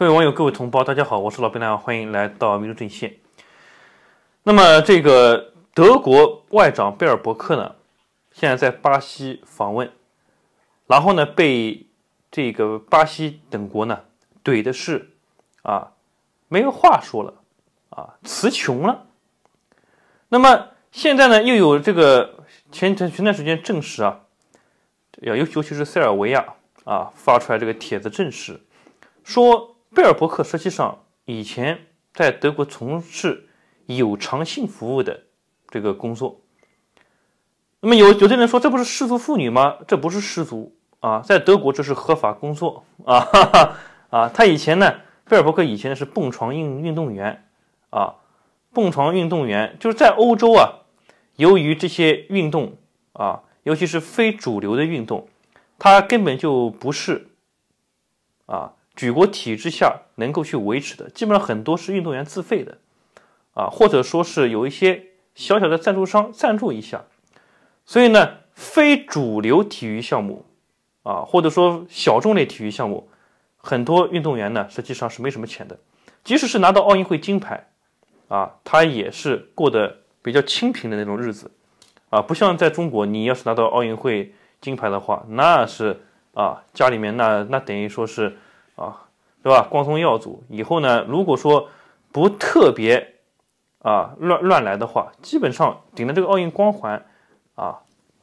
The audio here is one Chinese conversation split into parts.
各位网友，各位同胞，大家好，我是老兵白，欢迎来到民族阵线。那么，这个德国外长贝尔伯克呢，现在在巴西访问，然后呢，被这个巴西等国呢怼的是啊，没有话说了啊，词穷了。那么现在呢，又有这个前前前段时间证实啊，尤尤其是塞尔维亚啊发出来这个帖子证实说。菲尔伯克实际上以前在德国从事有偿性服务的这个工作。那么有有些人说这不是失足妇女吗？这不是失足啊，在德国这是合法工作 啊哈啊！他以前呢，菲尔伯克以前是蹦床运运动员啊，蹦床运动员就是在欧洲啊，由于这些运动啊，尤其是非主流的运动，他根本就不是啊。举国体制下能够去维持的，基本上很多是运动员自费的，啊，或者说是有一些小小的赞助商赞助一下。所以呢，非主流体育项目，啊，或者说小众类体育项目，很多运动员呢实际上是没什么钱的。即使是拿到奥运会金牌，啊，他也是过得比较清贫的那种日子，啊，不像在中国，你要是拿到奥运会金牌的话，那是啊，家里面那那等于说是。啊，对吧？光宗耀祖以后呢，如果说不特别啊乱乱来的话，基本上顶着这个奥运光环，啊，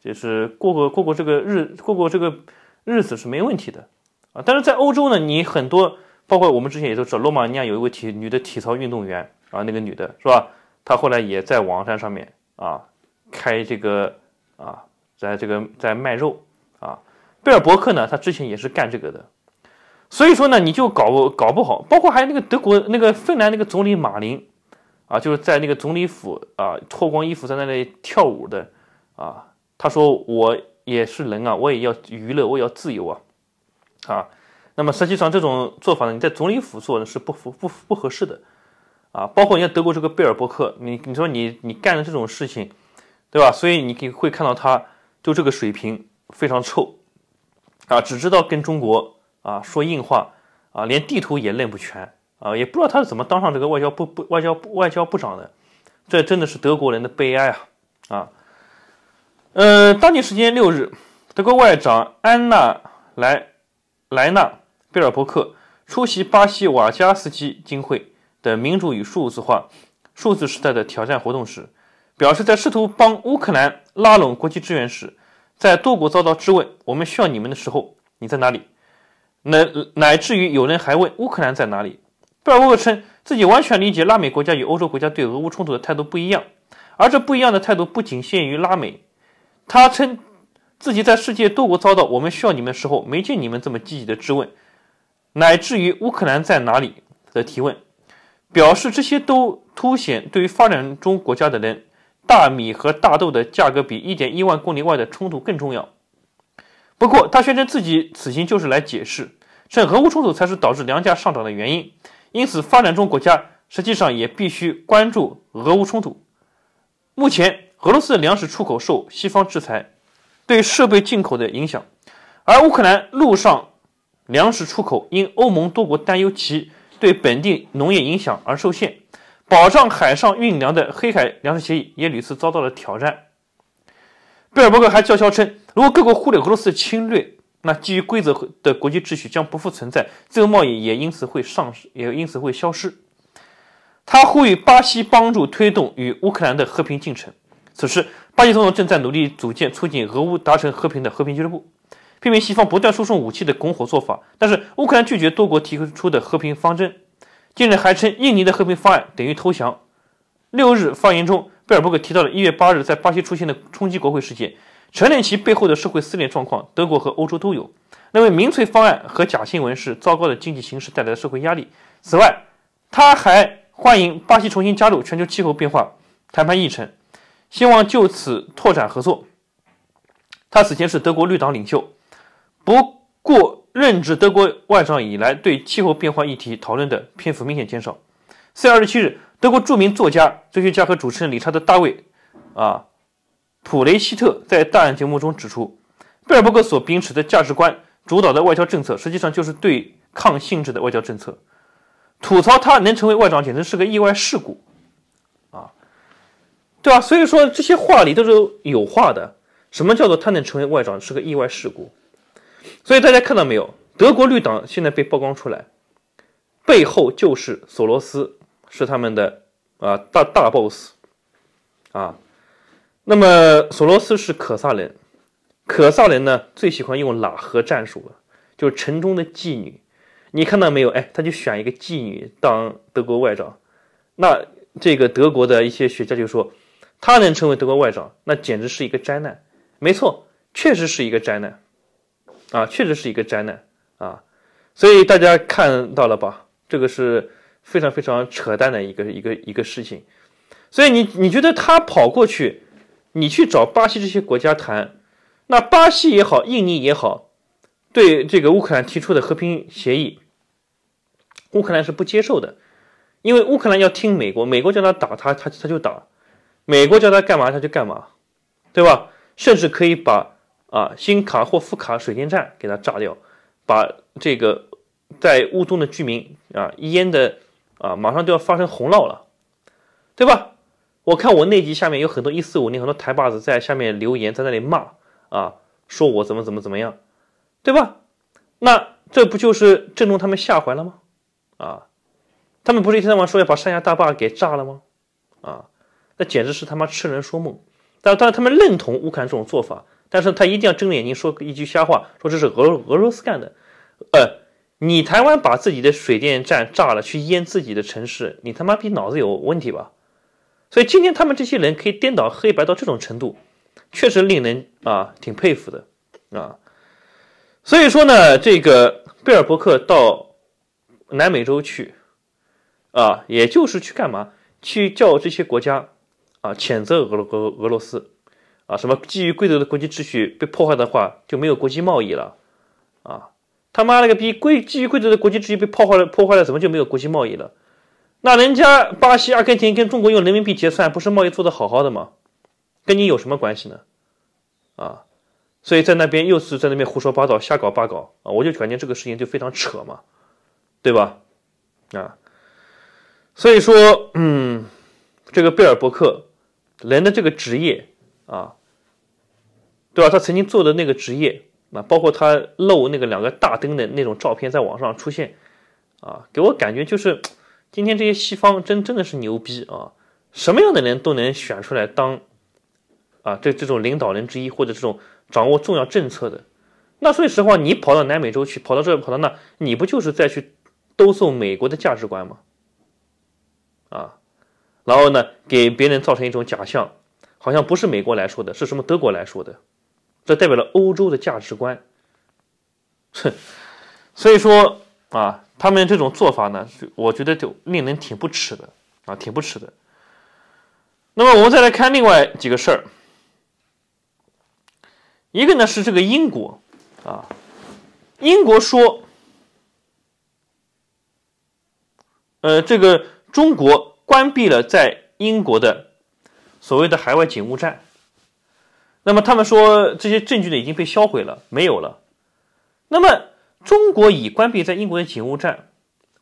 就是过过过过这个日过过这个日子是没问题的啊。但是在欧洲呢，你很多，包括我们之前也都知道，罗马尼亚有一位体女的体操运动员，啊，那个女的是吧？她后来也在网站上面啊开这个啊，在这个在卖肉啊。贝尔伯克呢，他之前也是干这个的。所以说呢，你就搞搞不好，包括还有那个德国、那个芬兰那个总理马林，啊，就是在那个总理府啊脱光衣服在那里跳舞的，啊，他说我也是人啊，我也要娱乐，我也要自由啊，啊，那么实际上这种做法呢，你在总理府做呢是不符、不不合适的，啊，包括看德国这个贝尔伯克，你你说你你干的这种事情，对吧？所以你可以会看到他就这个水平非常臭，啊，只知道跟中国。啊，说硬话，啊，连地图也认不全，啊，也不知道他是怎么当上这个外交部部外交外交部长的，这真的是德国人的悲哀啊！啊，呃，当地时间六日，德国外长安娜莱莱纳贝尔伯克出席巴西瓦加斯基金会的“民主与数字化数字时代的挑战”活动时，表示在试图帮乌克兰拉拢国际支援时，在多国遭到质问“我们需要你们的时候，你在哪里”。乃乃至于有人还问乌克兰在哪里？贝尔沃称自己完全理解拉美国家与欧洲国家对俄乌冲突的态度不一样，而这不一样的态度不仅限于拉美。他称自己在世界多国遭到“我们需要你们的时候，没见你们这么积极”的质问，乃至于“乌克兰在哪里”的提问，表示这些都凸显对于发展中国家的人，大米和大豆的价格比一点一万公里外的冲突更重要。不过，他宣称自己此行就是来解释，称俄乌冲突才是导致粮价上涨的原因，因此发展中国家实际上也必须关注俄乌冲突。目前，俄罗斯的粮食出口受西方制裁，对设备进口的影响；而乌克兰陆上粮食出口因欧盟多国担忧其对本地农业影响而受限，保障海上运粮的黑海粮食协议也屡次遭到了挑战。贝尔伯格还叫嚣称，如果各国忽略俄罗斯的侵略，那基于规则的国际秩序将不复存在，自由贸易也因此会上，也因此会消失。他呼吁巴西帮助推动与乌克兰的和平进程。此时，巴西总统正在努力组建促进俄乌达成和平的和平俱乐部，批评西方不断输送武器的拱火做法。但是，乌克兰拒绝多国提出的和平方针，近日还称印尼的和平方案等于投降。六日发言中。贝尔伯格提到了1月8日在巴西出现的冲击国会事件，承认其背后的社会撕裂状况，德国和欧洲都有。认为民粹方案和假新闻是糟糕的经济形势带来的社会压力。此外，他还欢迎巴西重新加入全球气候变化谈判议程，希望就此拓展合作。他此前是德国绿党领袖，不过任职德国外长以来，对气候变化议题讨论的篇幅明显减少。4月27日。德国著名作家、哲学家和主持人理查德·大卫·啊普雷希特在《大案》节目中指出，贝尔伯格所秉持的价值观主导的外交政策，实际上就是对抗性质的外交政策。吐槽他能成为外长，简直是个意外事故，啊，对吧？所以说这些话里都是有话的。什么叫做他能成为外长是个意外事故？所以大家看到没有？德国绿党现在被曝光出来，背后就是索罗斯。是他们的啊，大大 boss 啊。那么索罗斯是可萨人，可萨人呢最喜欢用拉和战术了？就是城中的妓女。你看到没有？哎，他就选一个妓女当德国外长。那这个德国的一些学家就说，他能成为德国外长，那简直是一个灾难。没错，确实是一个灾难啊，确实是一个灾难啊。所以大家看到了吧？这个是。非常非常扯淡的一个一个一个事情，所以你你觉得他跑过去，你去找巴西这些国家谈，那巴西也好，印尼也好，对这个乌克兰提出的和平协议，乌克兰是不接受的，因为乌克兰要听美国，美国叫他打他，他他就打，美国叫他干嘛他就干嘛，对吧？甚至可以把啊新卡或夫卡水电站给他炸掉，把这个在乌中的居民啊淹的。啊，马上就要发生洪涝了，对吧？我看我那集下面有很多一四五零很多台巴子在下面留言，在那里骂啊，说我怎么怎么怎么样，对吧？那这不就是正中他们下怀了吗？啊，他们不是一天到晚说要把三峡大坝给炸了吗？啊，那简直是他妈痴人说梦。但但然他们认同乌克兰这种做法，但是他一定要睁着眼睛说一句瞎话，说这是俄俄罗斯干的，呃。你台湾把自己的水电站炸了，去淹自己的城市，你他妈比脑子有问题吧？所以今天他们这些人可以颠倒黑白到这种程度，确实令人啊挺佩服的啊。所以说呢，这个贝尔伯克到南美洲去啊，也就是去干嘛？去叫这些国家啊谴责俄罗俄俄罗斯啊，什么基于规则的国际秩序被破坏的话，就没有国际贸易了啊。他妈了个逼！贵基于规则的国际秩序被破坏了，破坏了，怎么就没有国际贸易了？那人家巴西、阿根廷跟中国用人民币结算，不是贸易做得好好的吗？跟你有什么关系呢？啊！所以在那边又是在那边胡说八道、瞎搞八搞啊！我就感觉这个事情就非常扯嘛，对吧？啊！所以说，嗯，这个贝尔伯克人的这个职业啊，对吧？他曾经做的那个职业。那包括他露那个两个大灯的那种照片在网上出现，啊，给我感觉就是，今天这些西方真真的是牛逼啊，什么样的人都能选出来当，啊，这这种领导人之一或者这种掌握重要政策的。那说实话，你跑到南美洲去，跑到这跑到那，你不就是在去兜售美国的价值观吗？啊，然后呢，给别人造成一种假象，好像不是美国来说的，是什么德国来说的。这代表了欧洲的价值观，哼，所以说啊，他们这种做法呢，我觉得就令人挺不齿的啊，挺不齿的。那么我们再来看另外几个事儿，一个呢是这个英国啊，英国说，呃，这个中国关闭了在英国的所谓的海外警务站。那么他们说这些证据呢已经被销毁了，没有了。那么中国已关闭在英国的警务站。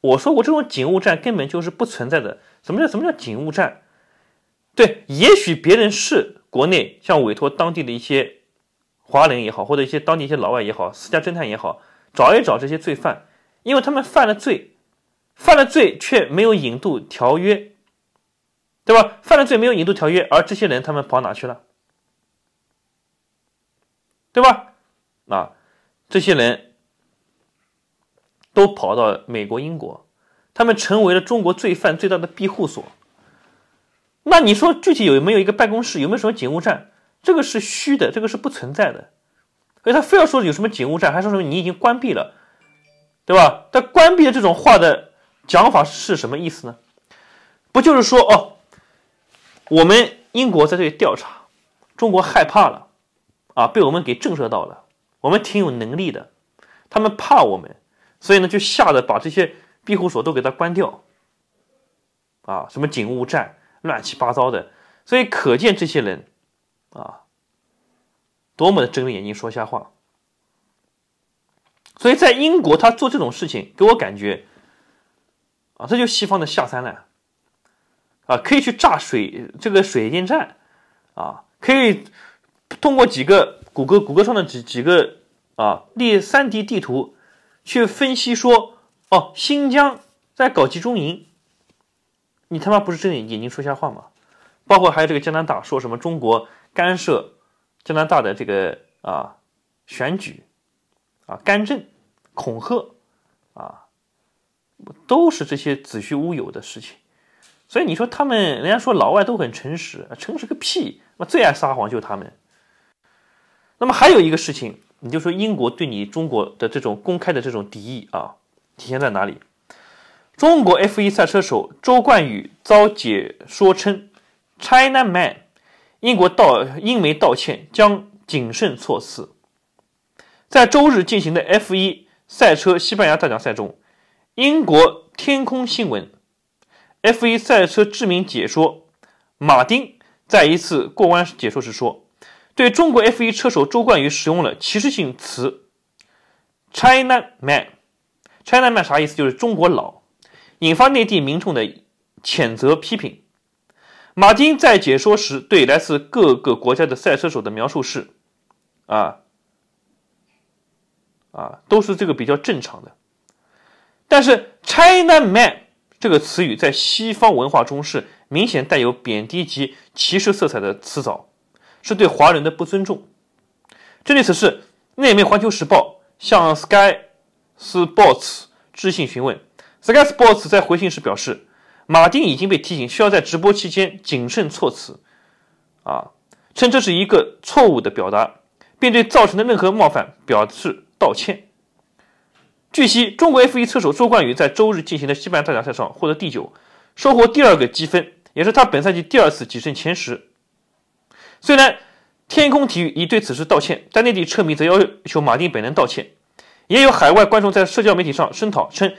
我说过这种警务站根本就是不存在的。什么叫什么叫警务站？对，也许别人是国内像委托当地的一些华人也好，或者一些当地一些老外也好，私家侦探也好，找一找这些罪犯，因为他们犯了罪，犯了罪却没有引渡条约，对吧？犯了罪没有引渡条约，而这些人他们跑哪去了？对吧？啊，这些人都跑到美国、英国，他们成为了中国罪犯最大的庇护所。那你说具体有没有一个办公室？有没有什么警务站？这个是虚的，这个是不存在的。所以他非要说有什么警务站，还说什么你已经关闭了，对吧？他关闭了这种话的讲法是什么意思呢？不就是说哦，我们英国在这里调查，中国害怕了。啊，被我们给震慑到了，我们挺有能力的，他们怕我们，所以呢就吓得把这些庇护所都给他关掉。啊，什么警务站，乱七八糟的，所以可见这些人，啊，多么的睁着眼睛说瞎话。所以在英国，他做这种事情，给我感觉，啊，这就西方的下三滥，啊，可以去炸水这个水电站，啊，可以。通过几个谷歌谷歌创的几几个啊，列三 D 地图去分析说，哦，新疆在搞集中营，你他妈不是睁眼睛说瞎话吗？包括还有这个加拿大说什么中国干涉加拿大的这个啊选举啊干政恐吓啊，都是这些子虚乌有的事情。所以你说他们人家说老外都很诚实，诚实个屁，最爱撒谎就他们。那么还有一个事情，你就说英国对你中国的这种公开的这种敌意啊，体现在哪里？中国 F1 赛车手周冠宇遭解说称 “China Man”，英国道英媒道歉将谨慎措辞。在周日进行的 F1 赛车西班牙大奖赛中，英国天空新闻 F1 赛车知名解说马丁在一次过弯解说时说。对中国 F1 车手周冠宇使用了歧视性词 “China Man”，“China Man” 啥意思？就是中国佬，引发内地民众的谴责批评。马丁在解说时对来自各个国家的赛车手的描述是：“啊，啊，都是这个比较正常的。”但是 “China Man” 这个词语在西方文化中是明显带有贬低及歧视色彩的词藻。是对华人的不尊重。针对此事，内媒《环球时报》向 Sky Sports 致信询问，Sky Sports 在回信时表示，马丁已经被提醒需要在直播期间谨慎措辞，啊，称这是一个错误的表达，并对造成的任何冒犯表示道歉。据悉，中国 F1 车手周冠宇在周日进行的西班牙大奖赛上获得第九，收获第二个积分，也是他本赛季第二次跻身前十。虽然天空体育已对此事道歉，但内地车迷则要求马丁本人道歉。也有海外观众在社交媒体上声讨，称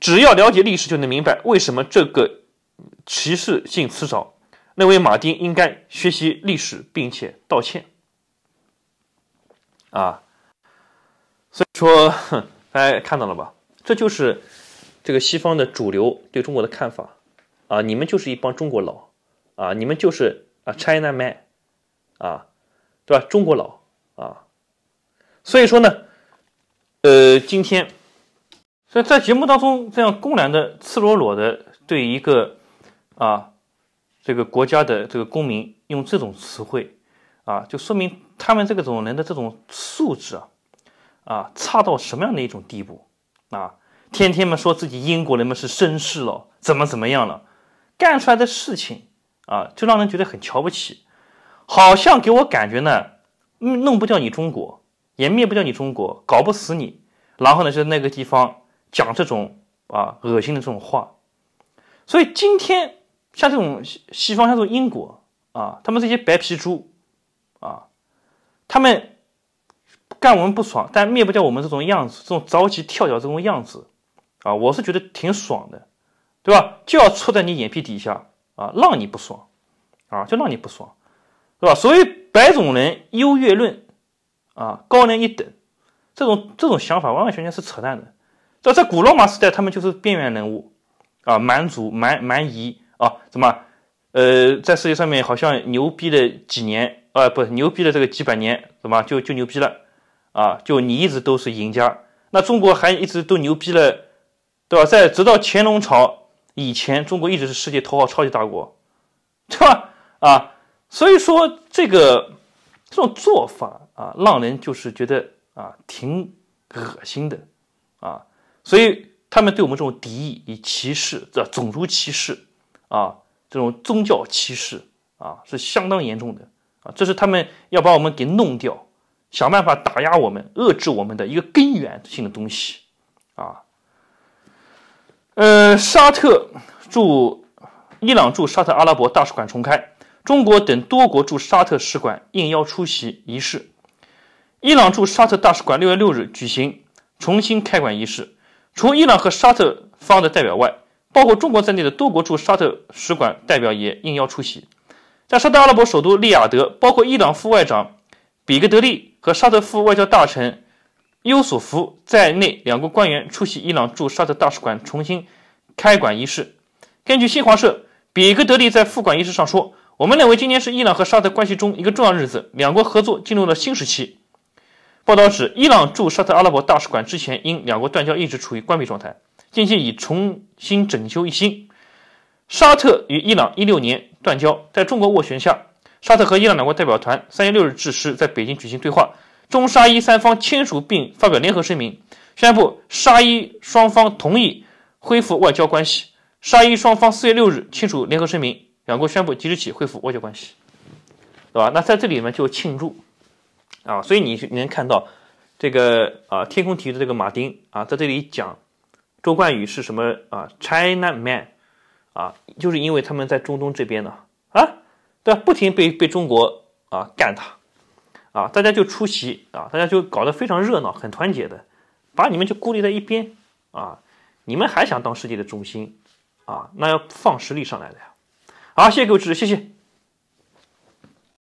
只要了解历史就能明白为什么这个歧视性辞藻。那位马丁应该学习历史并且道歉。啊，所以说大家看到了吧？这就是这个西方的主流对中国的看法啊！你们就是一帮中国佬啊！你们就是啊 China Man。啊，对吧？中国佬啊，所以说呢，呃，今天所以在节目当中这样公然的、赤裸裸的对一个啊这个国家的这个公民用这种词汇啊，就说明他们这种人的这种素质啊啊差到什么样的一种地步啊？天天们说自己英国人们是绅士了，怎么怎么样了，干出来的事情啊，就让人觉得很瞧不起。好像给我感觉呢，弄不掉你中国，也灭不掉你中国，搞不死你。然后呢，就那个地方讲这种啊恶心的这种话。所以今天像这种西方，像这种英国啊，他们这些白皮猪啊，他们干我们不爽，但灭不掉我们这种样子，这种着急跳脚这种样子啊，我是觉得挺爽的，对吧？就要戳在你眼皮底下啊，让你不爽啊，就让你不爽。是吧？所谓白种人优越论，啊，高人一等，这种这种想法完完全全是扯淡的。在在古罗马时代，他们就是边缘人物，啊，蛮族蛮蛮夷啊，怎么？呃，在世界上面好像牛逼了几年，啊，不是牛逼了这个几百年，怎么就就牛逼了？啊，就你一直都是赢家。那中国还一直都牛逼了，对吧？在直到乾隆朝以前，中国一直是世界头号超级大国，对吧？啊。所以说，这个这种做法啊，让人就是觉得啊，挺恶心的，啊，所以他们对我们这种敌意、以歧视、这种族歧视啊，这种宗教歧视啊，是相当严重的啊。这是他们要把我们给弄掉，想办法打压我们、遏制我们的一个根源性的东西，啊。呃，沙特驻伊朗驻沙特阿拉伯大使馆重开。中国等多国驻沙特使馆应邀出席仪式。伊朗驻沙特大使馆六月六日举行重新开馆仪式，除伊朗和沙特方的代表外，包括中国在内的多国驻沙特使馆代表也应邀出席。在沙特阿拉伯首都利雅得，包括伊朗副外长比格德利和沙特副外交大臣优索夫在内两国官员出席伊朗驻沙特大使馆重新开馆仪式。根据新华社，比格德利在复馆仪式上说。我们认为今天是伊朗和沙特关系中一个重要日子，两国合作进入了新时期。报道指，伊朗驻沙特阿拉伯大使馆之前因两国断交一直处于关闭状态，近期已重新整修一新。沙特与伊朗一六年断交，在中国斡旋下，沙特和伊朗两国代表团三月六日至十在北京举行对话，中沙伊三方签署并发表联合声明，宣布沙伊双方同意恢复外交关系。沙伊双方四月六日签署联合声明。两国宣布即日起恢复外交关系，对吧？那在这里呢就庆祝啊，所以你你能看到这个啊，天空体育的这个马丁啊，在这里讲周冠宇是什么啊，China Man 啊，就是因为他们在中东这边呢啊，对吧？不停被被中国啊干他啊，大家就出席啊，大家就搞得非常热闹，很团结的，把你们就孤立在一边啊，你们还想当世界的中心啊？那要放实力上来的呀。好，谢谢各位支持，谢谢。